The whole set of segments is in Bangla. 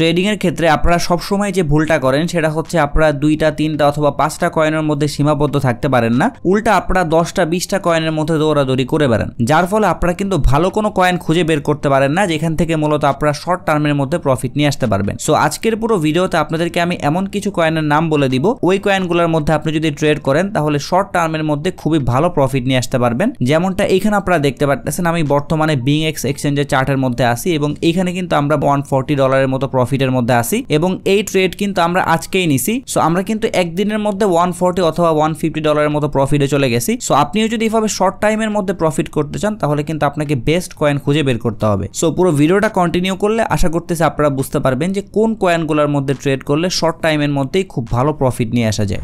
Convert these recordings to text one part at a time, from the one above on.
ট্রেডিংয়ের ক্ষেত্রে আপনারা সবসময় যে ভুলটা করেন সেটা হচ্ছে আপনারা দুইটা তিনটা অথবা পাঁচটা কয়েনের মধ্যে সীমাবদ্ধ থাকতে পারেন না উল্টা আপনারা দশটা বিশটা কয়েনের মধ্যে দৌড়াদৌড়ি করে বেড়ান যার ফলে আপনারা কিন্তু ভালো কোনো কয়েন খুঁজে বের করতে পারেন না যেখান থেকে মূলত আপনারা শর্ট টার্মের মধ্যে প্রফিট নিয়ে আসতে পারবেন সো আজকের পুরো ভিডিওতে আপনাদেরকে আমি এমন কিছু কয়েনের নাম বলে দিব ওই কয়েনগুলোর মধ্যে আপনি যদি ট্রেড করেন তাহলে শর্ট টার্মের মধ্যে খুবই ভালো প্রফিট নিয়ে আসতে পারবেন যেমনটা এখানে আপনারা দেখতে পারতেছেন আমি বর্তমানে বিং এক্স এক্সচেঞ্জের চার্টের মধ্যে আসি এবং এখানে কিন্তু আমরা ওয়ান ফর্টি ডলারের মতো প্রফিটের মধ্যে আসি এবং এই ট্রেড কিন্তু আমরা আজকেই নিছি সো আমরা কিন্তু একদিনের মধ্যে ওয়ান ফোর্টি অথবা ওয়ান ফিফটি ডলারের মতো প্রফিটে চলে গেছি সো আপনিও যদি এভাবে শর্ট টাইমের মধ্যে প্রফিট করতে চান তাহলে কিন্তু আপনাকে বেস্ট কয়েন খুঁজে বের করতে হবে সো পুরো ভিডিওটা কন্টিনিউ করলে আশা করতেছি আপনারা বুঝতে পারবেন যে কোন কয়েনগুলোর মধ্যে ট্রেড করলে শর্ট টাইমের মধ্যেই খুব ভালো প্রফিট নিয়ে আসা যায়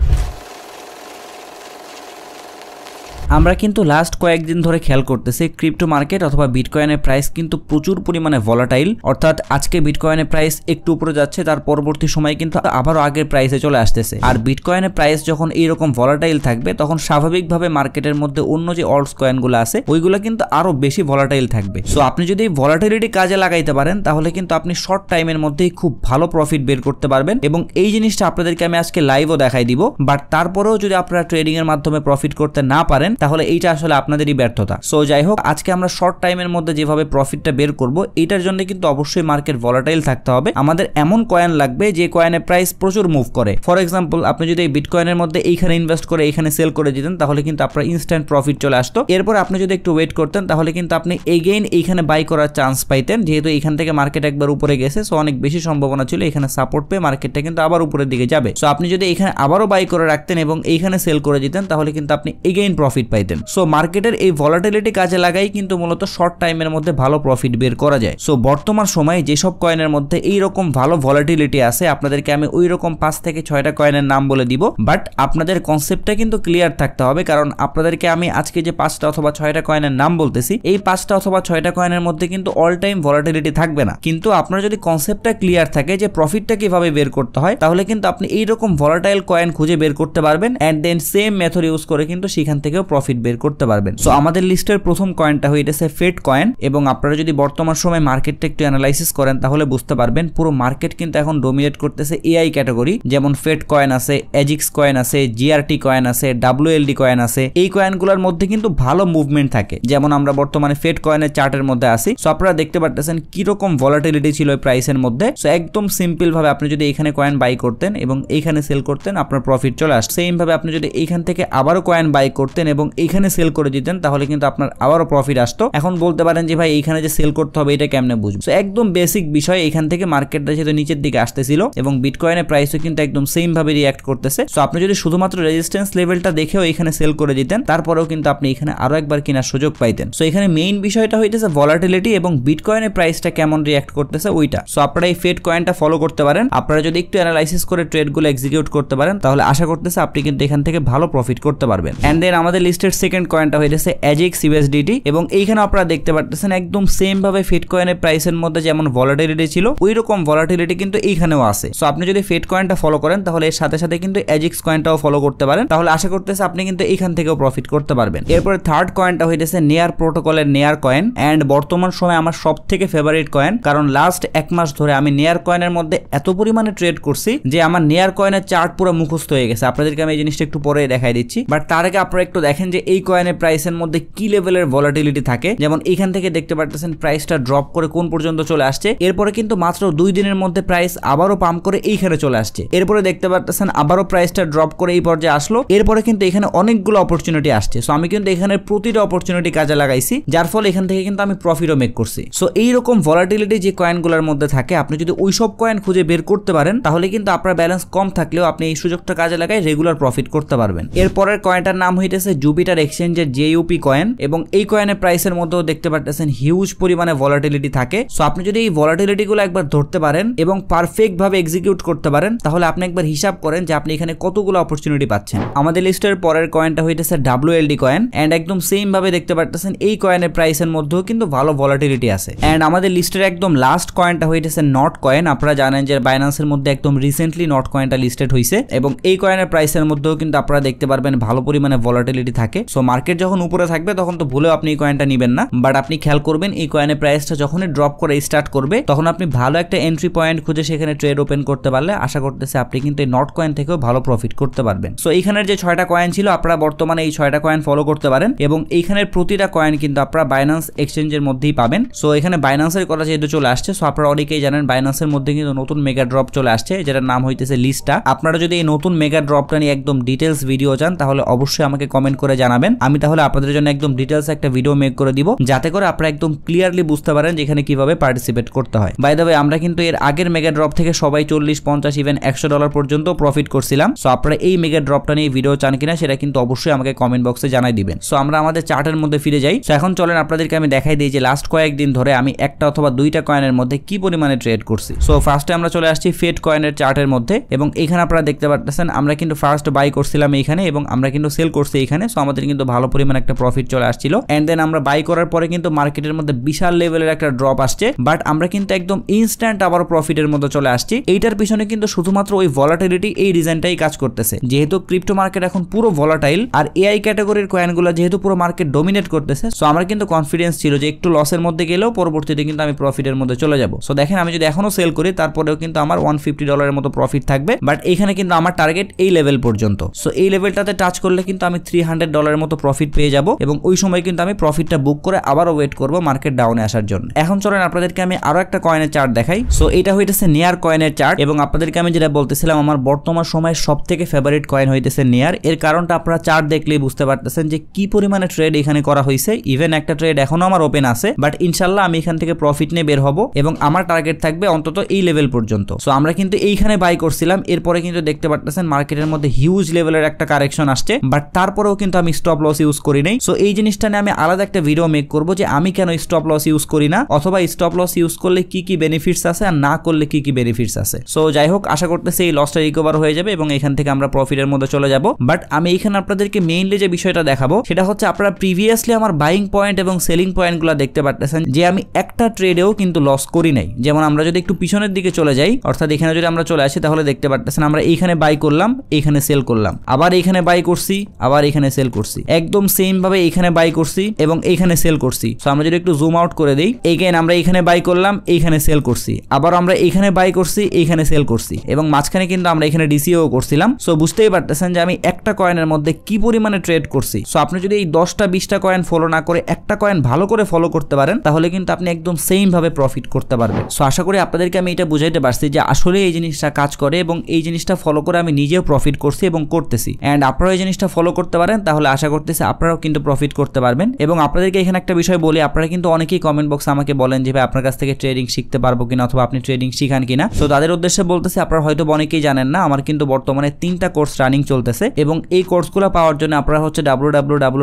আমরা কিন্তু লাস্ট কয়েকদিন ধরে খেয়াল করতেছি ক্রিপ্টো মার্কেট অথবা বিটকয়েনের প্রাইস কিন্তু প্রচুর পরিমাণে ভলাটাইল অর্থাৎ আজকে বিটকয়েনের প্রাইস একটু উপরে যাচ্ছে তার পরবর্তী সময় কিন্তু আবারও আগের প্রাইসে চলে আসতেছে আর বিটকয়েনের প্রাইস যখন এইরকম ভলাটাইল থাকবে তখন স্বাভাবিকভাবে মার্কেটের মধ্যে অন্য যে অল্টস কয়েনগুলো আছে ওইগুলো কিন্তু আরও বেশি ভলাটাইল থাকবে সো আপনি যদি এই ভলাটাইলিটি কাজে লাগাইতে পারেন তাহলে কিন্তু আপনি শর্ট টাইমের মধ্যেই খুব ভালো প্রফিট বের করতে পারবেন এবং এই জিনিসটা আপনাদেরকে আমি আজকে লাইভও দেখাই দিব বাট তারপরেও যদি আপনারা ট্রেডিংয়ের মাধ্যমে প্রফিট করতে না পারেন তাহলে এইটা আসলে আপনাদেরই ব্যর্থতা সো যাই হোক আজকে আমরা শর্ট টাইমের মধ্যে যেভাবে প্রফিটটা বের করব এইটার জন্য কিন্তু অবশ্যই মার্কেট ভলাটাইল থাকতে হবে আমাদের এমন কয়েন লাগবে যে কয়েনের প্রাইস প্রচুর মুভ করে ফর এক্সাম্পল আপনি যদি এই বিটকয়েনের মধ্যে এইখানে ইনভেস্ট করে এইখানে সেল করে দিতেন তাহলে কিন্তু আপনার ইনস্ট্যান্ট প্রফিট চলে আসতো এরপর আপনি যদি একটু ওয়েট করতেন তাহলে কিন্তু আপনি এগেইন এইখানে বাই করার চান্স পাইতেন যেহেতু এইখান থেকে মার্কেট একবার উপরে গেছে সো অনেক বেশি সম্ভাবনা ছিল এখানে সাপোর্ট পেয়ে মার্কেটটা কিন্তু আবার উপরের দিকে যাবে সো আপনি যদি এখানে আবারও বাই করে রাখতেন এবং এইখানে সেল করে দিতেন তাহলে কিন্তু আপনি এগেইন প্রফিট পাইতেন সো মার্কেটের এই ভলাটিলিটি কাজে লাগাই কিন্তু মূলত শর্ট টাইমের মধ্যে ভালো প্রফিট বের করা যায় সো বর্তমান সময়ে যেসব কয়েনের মধ্যে এই রকম ভালো ভলাটিলিটি আছে আপনাদেরকে আমি ওই রকম পাঁচ থেকে ছয়টা কয়েনের নাম বলে দিব বাট আপনাদের কনসেপ্টটা কিন্তু ক্লিয়ার থাকতে হবে কারণ আপনাদেরকে আমি আজকে যে পাঁচটা অথবা ছয়টা কয়েনের নাম বলতেছি এই পাঁচটা অথবা ছয়টা কয়েনের মধ্যে কিন্তু অল টাইম ভলাটিলিটি থাকবে না কিন্তু আপনার যদি কনসেপ্টটা ক্লিয়ার থাকে যে প্রফিটটা কিভাবে বের করতে হয় তাহলে কিন্তু আপনি এইরকম ভলাটাইল কয়েন খুঁজে বের করতে পারবেন and then same method use করে কিন্তু সেখান থেকেও প্রফিট বের করতে পারবেন সো আমাদের লিস্টের প্রথম কয়েনটা হইতেছে ফেট কয়েন এবং আপনারা যদি বর্তমান সময় মার্কেটটা একটু অ্যানালাইসিস করেন তাহলে বুঝতে পারবেন পুরো মার্কেট কিন্তু এখন ডোমিনেট করতেছে এআই ক্যাটাগরি যেমন ফেড কয়েন আছে এজিক্স কয়েন আছে জিআরটি কয়েন আছে ডাব্লুএলডি কয়েন আছে এই কয়েনগুলোর মধ্যে কিন্তু ভালো মুভমেন্ট থাকে যেমন আমরা বর্তমানে ফেড কয়েনের চার্টের মধ্যে আসি সো আপনারা দেখতে পারতেছেন কিরকম ভলাটিলিটি ছিল প্রাইসের মধ্যে সো একদম সিম্পল ভাবে আপনি যদি এখানে কয়েন বাই করতেন এবং এইখানে সেল করতেন আপনার প্রফিট চলে আসে সেম ভাবে আপনি যদি এইখান থেকে আবারও কয়েন বাই করতেন এবং এইখানে সেল করে দিতেন তাহলে কিন্তু আপনার আবারও প্রফিট আসতো এখন বলতে পারেন যে ভাই এইখানে যে সেল করতে হবে এটা কেমনে বুঝবো তো একদম বেসিক বিষয় এখান থেকে মার্কেটটা যেহেতু নিচের দিকে আসতেছিল এবং বিটকয়েনের প্রাইসও কিন্তু একদম সেম ভাবে রিয়াক্ট করতেছে সো আপনি যদি শুধুমাত্র রেজিস্ট্যান্স লেভেলটা দেখেও এখানে সেল করে দিতেন তারপরেও কিন্তু আপনি এখানে আরো একবার কেনার সুযোগ পাইতেন সো এখানে মেইন বিষয়টা হইতেছে ভলাটিলিটি এবং বিটকয়েনের প্রাইসটা কেমন রিয়াক্ট করতেছে ওইটা সো আপনারা এই ফেড কয়েনটা ফলো করতে পারেন আপনারা যদি একটু অ্যানালাইসিস করে ট্রেডগুলো এক্সিকিউট করতে পারেন তাহলে আশা করতেছে আপনি কিন্তু এখান থেকে ভালো প্রফিট করতে পারবেন অ্যান্ড দেন আমাদের লিস্ট লিস্টের সেকেন্ড কয়েনটা হয়ে গেছে অ্যাজিক্স ইউএসডিটি এবং এইখানে আপনারা দেখতে পারতেছেন একদম সেম ভাবে ফিট কয়েনের প্রাইসের মধ্যে যেমন ভলাটিলিটি ছিল ওই রকম ভলাটিলিটি কিন্তু এইখানেও আছে সো আপনি যদি ফেট কয়েনটা ফলো করেন তাহলে এর সাথে সাথে কিন্তু অ্যাজিক্স কয়েনটাও ফলো করতে পারেন তাহলে আশা করতেছে আপনি কিন্তু এইখান থেকেও প্রফিট করতে পারবেন এরপরে থার্ড কয়েনটা গেছে নেয়ার প্রোটোকলের নেয়ার কয়েন অ্যান্ড বর্তমান সময়ে আমার সব থেকে ফেভারিট কয়েন কারণ লাস্ট এক মাস ধরে আমি নেয়ার কয়েনের মধ্যে এত পরিমাণে ট্রেড করছি যে আমার নেয়ার কয়েনের চার্ট পুরো মুখস্থ হয়ে গেছে আপনাদেরকে আমি এই জিনিসটা একটু পরে দেখাই দিচ্ছি বাট তার আগে আপনারা একটু দেখেন পারতেছেন যে এই কয়েনের প্রাইসের মধ্যে কি লেভেলের ভলাটিলিটি থাকে যেমন এখান থেকে দেখতে পারতেছেন প্রাইসটা ড্রপ করে কোন পর্যন্ত চলে আসছে এরপরে কিন্তু মাত্র দুই দিনের মধ্যে প্রাইস আবারও পাম্প করে এইখানে চলে আসছে এরপরে দেখতে পারতেছেন আবারও প্রাইসটা ড্রপ করে এই পর্যায়ে আসলো এরপরে কিন্তু এখানে অনেকগুলো অপরচুনিটি আসছে সো আমি কিন্তু এখানে প্রতিটা অপরচুনিটি কাজে লাগাইছি যার ফলে এখান থেকে কিন্তু আমি প্রফিটও মেক করছি সো এইরকম ভলাটিলিটি যে কয়েনগুলোর মধ্যে থাকে আপনি যদি ওই সব কয়েন খুঁজে বের করতে পারেন তাহলে কিন্তু আপনার ব্যালেন্স কম থাকলেও আপনি এই সুযোগটা কাজে লাগায় রেগুলার প্রফিট করতে পারবেন এরপরের কয়েনটার নাম হইতেছে জুপিটার এক্সচেঞ্জের জেইউপি কয়েন এবং এই কয়েনের প্রাইসের মধ্যেও দেখতে পারতেছেন হিউজ পরিমাণে ভলাটিলিটি থাকে সো আপনি যদি এই ভলাটিলিটিগুলো একবার ধরতে পারেন এবং পারফেক্ট ভাবে এক্সিকিউট করতে পারেন তাহলে আপনি একবার হিসাব করেন যে আপনি এখানে কতগুলো অপরচুনিটি পাচ্ছেন আমাদের লিস্টের পরের কয়েনটা হইতেছে ডি কয়েন অ্যান্ড একদম সেম ভাবে দেখতে পারতেছেন এই কয়েনের প্রাইসের মধ্যেও কিন্তু ভালো ভলাটিলিটি আছে অ্যান্ড আমাদের লিস্টের একদম লাস্ট কয়েনটা হইতেছে নট কয়েন আপনারা জানেন যে বাইন্যান্সের মধ্যে একদম রিসেন্টলি নট কয়েনটা লিস্টেড হয়েছে এবং এই কয়েনের প্রাইসের মধ্যেও কিন্তু আপনারা দেখতে পারবেন ভালো পরিমাণে ভলাটিলিটি থাকে সো মার্কেট যখন উপরে থাকবে তখন তো ভুলেও আপনি এই কয়েনটা নেবেন না বাট আপনি খেয়াল করবেন এই কয়েনের প্রাইসটা যখনই ড্রপ করে স্টার্ট করবে তখন আপনি ভালো একটা এন্ট্রি পয়েন্ট খুঁজে সেখানে ট্রেড ওপেন করতে পারলে আশা করতেছে আপনি কিন্তু এই নট কয়েন থেকেও ভালো প্রফিট করতে পারবেন সো এইখানের যে ছয়টা কয়েন ছিল আপনারা বর্তমানে এই ছয়টা কয়েন ফলো করতে পারেন এবং এইখানের প্রতিটা কয়েন কিন্তু আপনারা বাইন্যান্স এক্সচেঞ্জের মধ্যেই পাবেন সো এখানে বাইন্যান্সের কথা যেহেতু চলে আসছে সো আপনারা অনেকেই জানেন বাইন্যান্সের মধ্যে কিন্তু নতুন মেগা ড্রপ চলে আসছে যেটার নাম হইতেছে লিস্টটা আপনারা যদি এই নতুন মেগা ড্রপটা নিয়ে একদম ডিটেলস ভিডিও চান তাহলে অবশ্যই আমাকে কমেন্ট করে করে জানাবেন আমি তাহলে আপনাদের জন্য একদম ডিটেলস একটা ভিডিও মেক করে দিব যাতে করে আপনারা একদম ক্লিয়ারলি বুঝতে পারেন যেখানে কিভাবে পার্টিসিপেট করতে হয় বাই দ্য ওয়ে আমরা কিন্তু এর আগের মেগা ড্রপ থেকে সবাই চল্লিশ পঞ্চাশ ইভেন একশো ডলার পর্যন্ত প্রফিট করছিলাম সো আপনারা এই মেগা ড্রপটা নিয়ে ভিডিও চান কিনা সেটা কিন্তু অবশ্যই আমাকে কমেন্ট বক্সে জানাই দিবেন সো আমরা আমাদের চার্টের মধ্যে ফিরে যাই সো এখন চলেন আপনাদেরকে আমি দেখাই দিই যে লাস্ট কয়েকদিন ধরে আমি একটা অথবা দুইটা কয়েনের মধ্যে কি পরিমাণে ট্রেড করছি সো ফার্স্টে আমরা চলে আসছি ফেট কয়েনের চার্টের মধ্যে এবং এখানে আপনারা দেখতে পাচ্ছেন আমরা কিন্তু ফার্স্ট বাই করছিলাম এইখানে এবং আমরা কিন্তু সেল করছি এখানে সো আমাদের কিন্তু ভালো পরিমাণ একটা প্রফিট চলে আসছিল অ্যান্ড দেন আমরা বাই করার পরে কিন্তু মার্কেটের মধ্যে বিশাল লেভেলের একটা ড্রপ আসছে বাট আমরা কিন্তু একদম ইনস্ট্যান্ট আবার প্রফিটের মধ্যে চলে আসছি এইটার পিছনে কিন্তু শুধুমাত্র ওই ভলাটিলিটি এই রিজনটাই কাজ করতেছে যেহেতু ক্রিপ্টো মার্কেট এখন পুরো ভলাটাইল আর এআই ক্যাটাগরির কয়েনগুলো যেহেতু পুরো মার্কেট ডোমিনেট করতেছে সো আমার কিন্তু কনফিডেন্স ছিল যে একটু লসের মধ্যে গেলেও পরবর্তীতে কিন্তু আমি প্রফিটের মধ্যে চলে যাবো সো দেখেন আমি যদি এখনো সেল করি তারপরেও কিন্তু আমার ওয়ান ফিফটি ডলারের মতো প্রফিট থাকবে বাট এখানে কিন্তু আমার টার্গেট এই লেভেল পর্যন্ত সো এই লেভেলটাতে টাচ করলে কিন্তু আমি থ্রি হান্ড্রেড হাজার ডলারের মতো প্রফিট পেয়ে যাব এবং ওই সময় কিন্তু আমি প্রফিটটা বুক করে আবারও ওয়েট করব মার্কেট ডাউনে আসার জন্য এখন চলেন আপনাদেরকে আমি আরও একটা কয়েনের চার্ট দেখাই সো এটা হইতেছে নেয়ার কয়েনের চার্ট এবং আপনাদেরকে আমি যেটা বলতেছিলাম আমার বর্তমান সময় সব থেকে ফেভারিট কয়েন হইতেছে নেয়ার এর কারণটা আপনারা চার্ট দেখলেই বুঝতে পারতেছেন যে কি পরিমাণে ট্রেড এখানে করা হয়েছে ইভেন একটা ট্রেড এখনও আমার ওপেন আছে বাট ইনশাল্লাহ আমি এখান থেকে প্রফিট নিয়ে বের হব এবং আমার টার্গেট থাকবে অন্তত এই লেভেল পর্যন্ত সো আমরা কিন্তু এইখানে বাই করছিলাম এরপরে কিন্তু দেখতে পারতেছেন মার্কেটের মধ্যে হিউজ লেভেলের একটা কারেকশন আসছে বাট তারপরেও কিন্তু আমি স্টপ লস ইউজ করি নাই সো এই জিনিসটা নিয়ে আমি আলাদা একটা ভিডিও মেক করব যে আমি কেন স্টপ লস ইউজ করি না অথবা স্টপ লস ইউজ করলে কি কি বেনিফিটস আছে আর না করলে কি কি বেনিফিটস আছে সো যাই হোক আশা করতেছি এই লসটা রিকভার হয়ে যাবে এবং এখান থেকে আমরা প্রফিটের মধ্যে চলে যাব বাট আমি এখানে আপনাদেরকে মেইনলি যে বিষয়টা দেখাবো সেটা হচ্ছে আপনারা প্রিভিয়াসলি আমার বাইং পয়েন্ট এবং সেলিং পয়েন্টগুলো দেখতে পারতেছেন যে আমি একটা ট্রেডেও কিন্তু লস করি নাই যেমন আমরা যদি একটু পিছনের দিকে চলে যাই অর্থাৎ এখানে যদি আমরা চলে আসি তাহলে দেখতে পারতেছেন আমরা এইখানে বাই করলাম এখানে সেল করলাম আবার এখানে বাই করছি আবার এখানে সেল সেল করছি একদম সেম ভাবে এখানে বাই করছি এবং এখানে সেল করছি সো আমরা যদি একটু জুম আউট করে দিই এগেন আমরা এখানে বাই করলাম এইখানে সেল করছি আবার আমরা এখানে বাই করছি এইখানে সেল করছি এবং মাঝখানে কিন্তু আমরা এখানে ডিসিও করছিলাম সো বুঝতেই পারতেছেন যে আমি একটা কয়েনের মধ্যে কি পরিমাণে ট্রেড করছি সো আপনি যদি এই দশটা বিশটা কয়েন ফলো না করে একটা কয়েন ভালো করে ফলো করতে পারেন তাহলে কিন্তু আপনি একদম সেম ভাবে প্রফিট করতে পারবেন সো আশা করি আপনাদেরকে আমি এটা বুঝাইতে পারছি যে আসলে এই জিনিসটা কাজ করে এবং এই জিনিসটা ফলো করে আমি নিজেও প্রফিট করছি এবং করতেছি অ্যান্ড আপনারা এই জিনিসটা ফলো করতে পারেন তাহলে তাহলে আশা করতেছি আপনারাও কিন্তু প্রফিট করতে পারবেন এবং আপনাদেরকে এখানে একটা বিষয় বলি আপনারা কিন্তু অনেকেই কমেন্ট বক্স আমাকে বলেন যে ভাই আপনার কাছ থেকে ট্রেডিং শিখতে পারবো কিনা অথবা আপনি ট্রেডিং শিখান কিনা তো তাদের উদ্দেশ্যে বলতেছে আপনারা হয়তো অনেকেই জানেন না আমার কিন্তু বর্তমানে তিনটা কোর্স রানিং চলতেছে এবং এই কোর্সগুলো পাওয়ার জন্য আপনারা হচ্ছে W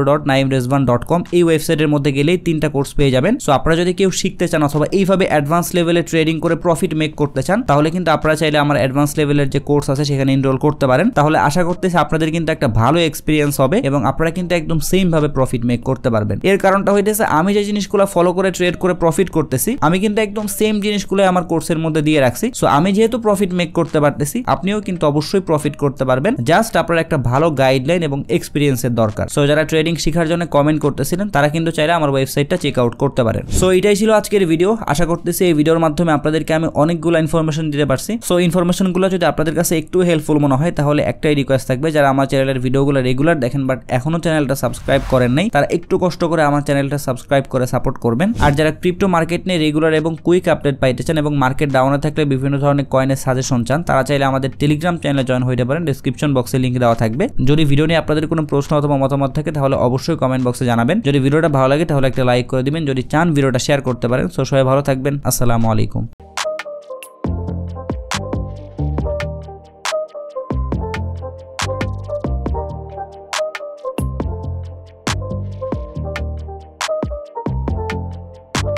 dot Naim dot com এই ওয়েবসাইটের মধ্যে গেলেই তিনটা কোর্স পেয়ে যাবেন সো আপনারা যদি কেউ শিখতে চান অথবা এইভাবে অ্যাডভান্স লেভেলে ট্রেডিং করে প্রফিট মেক করতে চান তাহলে কিন্তু আপনারা চাইলে আমার অ্যাডভান্স লেভেলের যে কোর্স আছে সেখানে এনরোল করতে পারেন তাহলে আশা করতেছি আপনাদের কিন্তু একটা ভালো এক্সপিরিয়েন্স হবে এবং আপনারা কিন্তু একদম সেমভাবে প্রফিট মেক করতে পারবেন এর কারণটা হইতেছে আমি যে জিনিসগুলো ফলো করে ট্রেড করে প্রফিট করতেছি আমি কিন্তু একদম সেম জিনিসগুলো আমার কোর্সের মধ্যে দিয়ে রাখছি সো আমি যেহেতু প্রফিট মেক করতে পারতেছি আপনিও কিন্তু অবশ্যই প্রফিট করতে পারবেন জাস্ট আপনার একটা ভালো গাইডলাইন এবং এক্সপিরিয়েন্সের দরকার সো যারা ট্রেডিং শেখার জন্য কমেন্ট করতেছিলেন তারা কিন্তু চাইলে আমার ওয়েবসাইটটা চেক আউট করতে পারেন সো এটাই ছিল আজকের ভিডিও আশা করতেছি এই ভিডিওর মাধ্যমে আপনাদেরকে আমি অনেকগুলো ইনফরমেশন দিতে পারছি সো ইনফরমেশনগুলো যদি আপনাদের কাছে একটু হেল্পফুল মনে হয় তাহলে একটাই রিকোয়েস্ট থাকবে যারা আমার চ্যানেলের ভিডিওগুলো রেগুলার দেখেন বাট এখনও চ্যানেলটা সাবস্ক্রাইব করেন নাই তারা একটু কষ্ট করে আমার চ্যানেলটা সাবস্ক্রাইব করে সাপোর্ট করবেন আর যারা ক্রিপ্টো মার্কেট নিয়ে রেগুলার এবং কুইক আপডেট পাইতে চান এবং মার্কেট ডাউনে থাকলে বিভিন্ন ধরনের কয়েনের সাজেশন চান তারা চাইলে আমাদের টেলিগ্রাম চ্যানেলে জয়েন হইতে পারেন ডিসক্রিপশন বক্সে লিঙ্ক দেওয়া থাকবে যদি ভিডিও নিয়ে আপনাদের কোনো প্রশ্ন অথবা মতামত থাকে তাহলে অবশ্যই কমেন্ট বক্সে জানাবেন যদি ভিডিওটা ভালো লাগে তাহলে একটা লাইক করে দিবেন যদি চান ভিডিওটা শেয়ার করতে পারেন সো সবাই ভালো থাকবেন আসসালামু আলাইকুম